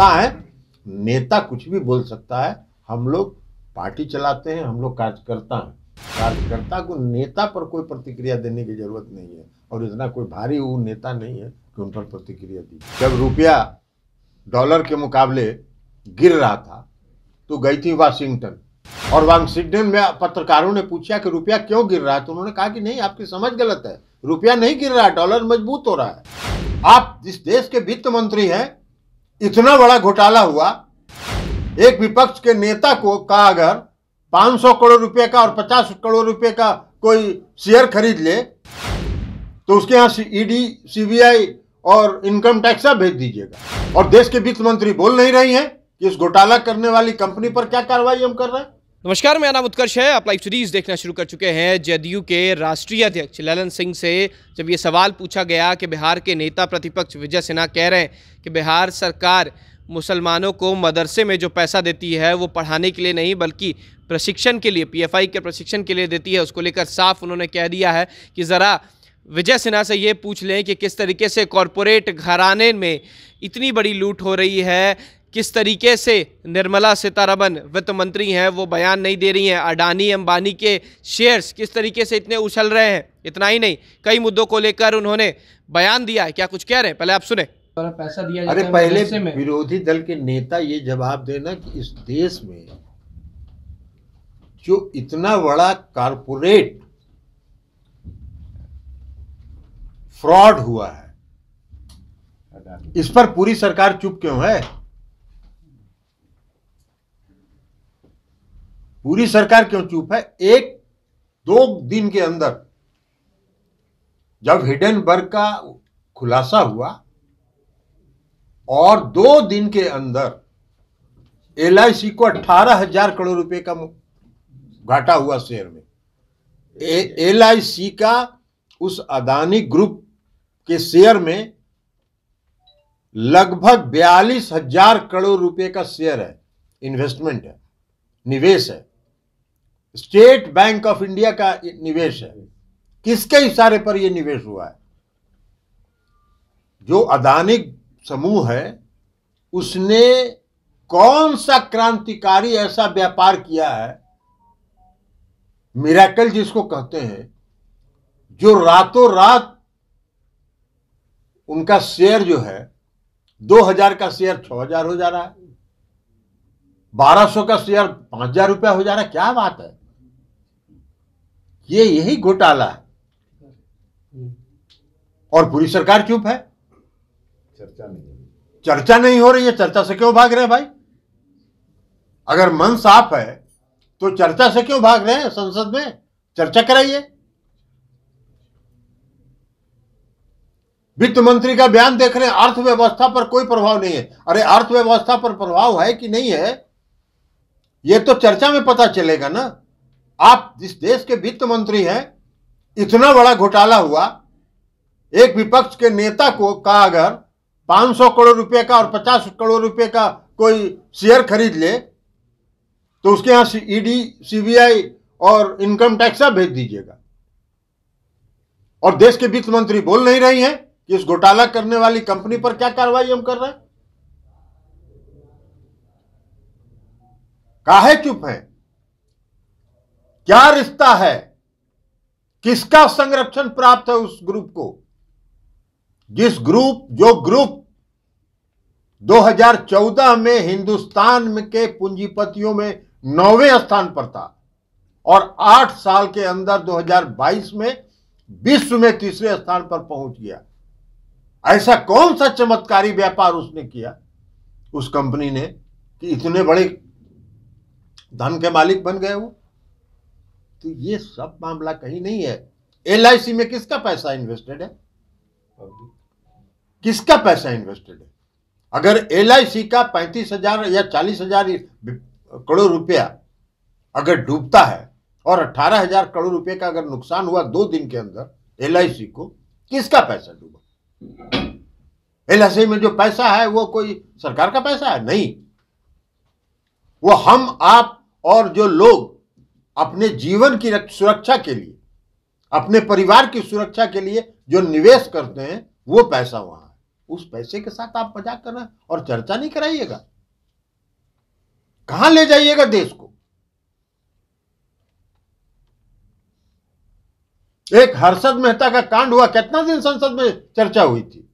नेता है नेता कुछ भी बोल सकता है हम लोग पार्टी चलाते हैं हम लोग कार्यकर्ता हैं कार्यकर्ता को नेता पर कोई प्रतिक्रिया देने की जरूरत नहीं है और इतना कोई भारी वो नेता नहीं है कि उन पर प्रतिक्रिया दी जब रुपया डॉलर के मुकाबले गिर रहा था तो गई थी वाशिंगटन और वाशिंगटन में पत्रकारों ने पूछा कि रुपया क्यों गिर रहा है तो उन्होंने कहा कि नहीं आपकी समझ गलत है रुपया नहीं गिर रहा डॉलर मजबूत हो रहा है आप जिस देश के वित्त मंत्री हैं इतना बड़ा घोटाला हुआ एक विपक्ष के नेता को का अगर 500 करोड़ रुपए का और 50 करोड़ रुपए का कोई शेयर खरीद ले तो उसके यहाँ ईडी सीबीआई e और इनकम टैक्स भेज दीजिएगा और देश के वित्त मंत्री बोल नहीं रही हैं कि इस घोटाला करने वाली कंपनी पर क्या कार्रवाई हम कर रहे हैं नमस्कार मेरा नाम उत्कर्ष है आप लाइव सीरीज देखना शुरू कर चुके हैं जदयू के राष्ट्रीय अध्यक्ष ललन सिंह से जब ये सवाल पूछा गया कि बिहार के नेता प्रतिपक्ष विजय सिन्हा कह रहे हैं कि बिहार सरकार मुसलमानों को मदरसे में जो पैसा देती है वो पढ़ाने के लिए नहीं बल्कि प्रशिक्षण के लिए पीएफआई के प्रशिक्षण के लिए देती है उसको लेकर साफ उन्होंने कह दिया है कि ज़रा विजय सिन्हा से ये पूछ लें कि किस तरीके से कॉरपोरेट घराने में इतनी बड़ी लूट हो रही है किस तरीके से निर्मला सीतारमन वित्त मंत्री हैं वो बयान नहीं दे रही हैं अडानी अंबानी के शेयर्स किस तरीके से इतने उछल रहे हैं इतना ही नहीं कई मुद्दों को लेकर उन्होंने बयान दिया है क्या कुछ कह रहे हैं पहले आप सुने पैसा दिया अरे पहले विरोधी दल के नेता ये जवाब देना कि इस देश में जो इतना बड़ा कारपोरेट फ्रॉड हुआ है इस पर पूरी सरकार चुप क्यों है पूरी सरकार क्यों चुप है एक दो दिन के अंदर जब हिडनबर्ग का खुलासा हुआ और दो दिन के अंदर एल को अट्ठारह हजार करोड़ रुपए का घाटा हुआ शेयर में एल का उस अदानी ग्रुप के शेयर में लगभग बयालीस हजार करोड़ रुपए का शेयर है इन्वेस्टमेंट है निवेश है स्टेट बैंक ऑफ इंडिया का निवेश है किसके इशारे पर यह निवेश हुआ है जो अदानी समूह है उसने कौन सा क्रांतिकारी ऐसा व्यापार किया है मिराकल जिसको कहते हैं जो रातों रात उनका शेयर जो है 2000 का शेयर 6000 हो जा रहा है 1200 का शेयर 5000 रुपया हो जा रहा है क्या बात है ये यही घोटाला है हम्म। और पूरी सरकार चुप है चर्चा नहीं चर्चा नहीं हो रही है चर्चा से क्यों भाग रहे हैं भाई अगर मन साफ है तो चर्चा से क्यों भाग रहे हैं संसद में चर्चा कराइए वित्त मंत्री का बयान देख रहे हैं अर्थव्यवस्था पर कोई प्रभाव नहीं है अरे अर्थव्यवस्था पर प्रभाव है कि नहीं है यह तो चर्चा में पता चलेगा ना आप जिस देश के वित्त मंत्री हैं इतना बड़ा घोटाला हुआ एक विपक्ष के नेता को का अगर 500 करोड़ रुपए का और 50 करोड़ रुपए का कोई शेयर खरीद ले तो उसके यहां ईडी सीबीआई e और इनकम टैक्स सब भेज दीजिएगा और देश के वित्त मंत्री बोल नहीं रही हैं कि इस घोटाला करने वाली कंपनी पर क्या कार्रवाई हम कर रहे हैं काहे चुप हैं क्या रिश्ता है किसका संरक्षण प्राप्त है उस ग्रुप को जिस ग्रुप जो ग्रुप 2014 में हिंदुस्तान में के पूंजीपतियों में नौवे स्थान पर था और आठ साल के अंदर 2022 में विश्व में तीसरे स्थान पर पहुंच गया ऐसा कौन सा चमत्कारी व्यापार उसने किया उस कंपनी ने कि इतने बड़े धन के मालिक बन गए वो तो ये सब मामला कहीं नहीं है एल में किसका पैसा इन्वेस्टेड है किसका पैसा इन्वेस्टेड है अगर एल का पैंतीस हजार या चालीस हजार करोड़ रुपया अगर डूबता है और अट्ठारह हजार करोड़ रुपए का अगर नुकसान हुआ दो दिन के अंदर एल को किसका पैसा डूबा एल में जो पैसा है वो कोई सरकार का पैसा है नहीं वो हम आप और जो लोग अपने जीवन की सुरक्षा के लिए अपने परिवार की सुरक्षा के लिए जो निवेश करते हैं वो पैसा वहां है उस पैसे के साथ आप मजाक हैं और चर्चा नहीं कराइएगा कहां ले जाइएगा देश को एक हर्षद मेहता का कांड हुआ कितना दिन संसद में चर्चा हुई थी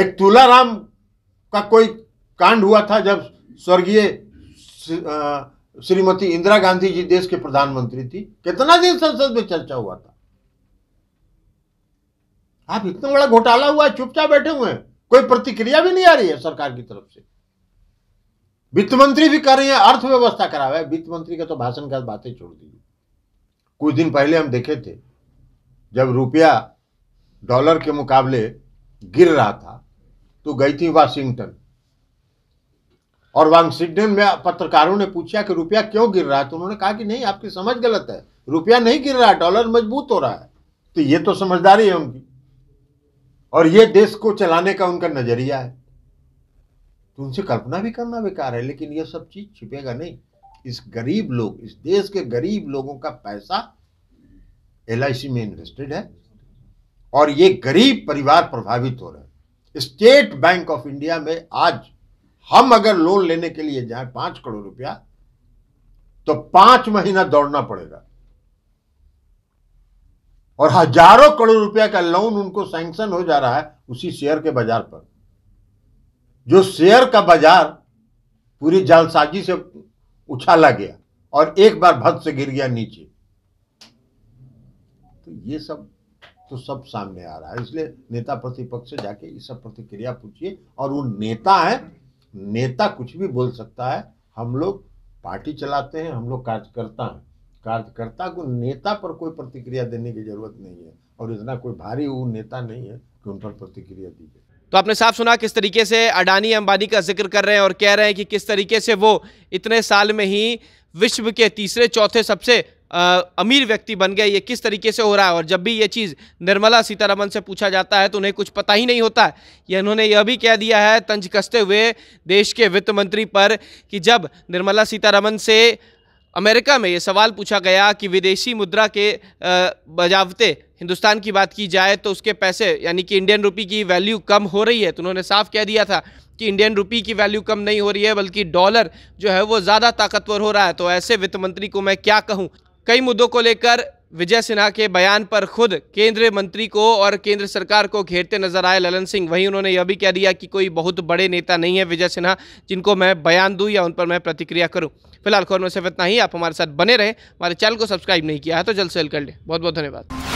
एक तुलाराम का कोई कांड हुआ था जब स्वर्गीय श्रीमती इंदिरा गांधी जी देश के प्रधानमंत्री थी कितना दिन संसद में चर्चा हुआ था आप इतना बड़ा घोटाला हुआ चुपचाप बैठे हुए हैं कोई प्रतिक्रिया भी नहीं आ रही है सरकार की तरफ से वित्त मंत्री भी कर रही है अर्थव्यवस्था करा हुआ है वित्त मंत्री का तो भाषण का बातें छोड़ दीजिए कुछ दिन पहले हम देखे थे जब रुपया डॉलर के मुकाबले गिर रहा था तो गई थी वाशिंगटन और वांगसिडन में पत्रकारों ने पूछा कि रुपया क्यों गिर रहा है तो उन्होंने कहा कि नहीं आपकी समझ गलत है रुपया नहीं गिर रहा डॉलर मजबूत हो रहा है तो ये तो समझदारी है उनकी और ये देश को चलाने का उनका नजरिया है तो उनसे कल्पना भी करना बेकार है लेकिन ये सब चीज छिपेगा नहीं इस गरीब लोग इस देश के गरीब लोगों का पैसा एल में इन्वेस्टेड है और ये गरीब परिवार प्रभावित हो रहे हैं स्टेट बैंक ऑफ इंडिया में आज हम अगर लोन लेने के लिए जाए पांच करोड़ रुपया तो पांच महीना दौड़ना पड़ेगा और हजारों करोड़ रुपया का लोन उनको सैंक्शन हो जा रहा है उसी शेयर के बाजार पर जो शेयर का बाजार पूरी जालसाजी से उछाला गया और एक बार भद से गिर गया नीचे तो ये सब तो सब सामने आ रहा है इसलिए नेता प्रतिपक्ष से जाके ये सब प्रतिक्रिया पूछिए और वो नेता है नेता कुछ भी बोल सकता है हम लोग पार्टी चलाते हैं हम लोग कार्यकर्ता हैं कार्यकर्ता को नेता पर कोई प्रतिक्रिया देने की जरूरत नहीं है और इतना कोई भारी वो नेता नहीं है कि उन पर प्रतिक्रिया दी जाए तो आपने साफ सुना किस तरीके से अडानी अंबानी का जिक्र कर रहे हैं और कह रहे हैं कि किस तरीके से वो इतने साल में ही विश्व के तीसरे चौथे सबसे अमीर व्यक्ति बन गए ये किस तरीके से हो रहा है और जब भी ये चीज़ निर्मला सीतारमन से पूछा जाता है तो उन्हें कुछ पता ही नहीं होता है ये उन्होंने यह भी कह दिया है तंज कसते हुए देश के वित्त मंत्री पर कि जब निर्मला सीतारमन से अमेरिका में ये सवाल पूछा गया कि विदेशी मुद्रा के बजावते हिंदुस्तान की बात की जाए तो उसके पैसे यानी कि इंडियन रुपी की वैल्यू कम हो रही है तो उन्होंने साफ कह दिया था कि इंडियन रुपी की वैल्यू कम नहीं हो रही है बल्कि डॉलर जो है वो ज़्यादा ताकतवर हो रहा है तो ऐसे वित्त मंत्री को मैं क्या कहूँ कई मुद्दों को लेकर विजय सिन्हा के बयान पर खुद केंद्रीय मंत्री को और केंद्र सरकार को घेरते नजर आए ललन सिंह वहीं उन्होंने यह भी कह दिया कि कोई बहुत बड़े नेता नहीं है विजय सिन्हा जिनको मैं बयान दूं या उन पर मैं प्रतिक्रिया करूं फिलहाल खबर में सिर्फ इतना ही आप हमारे साथ बने रहें हमारे चैनल को सब्सक्राइब नहीं किया है तो जल्द से जल्द कर लें बहुत बहुत धन्यवाद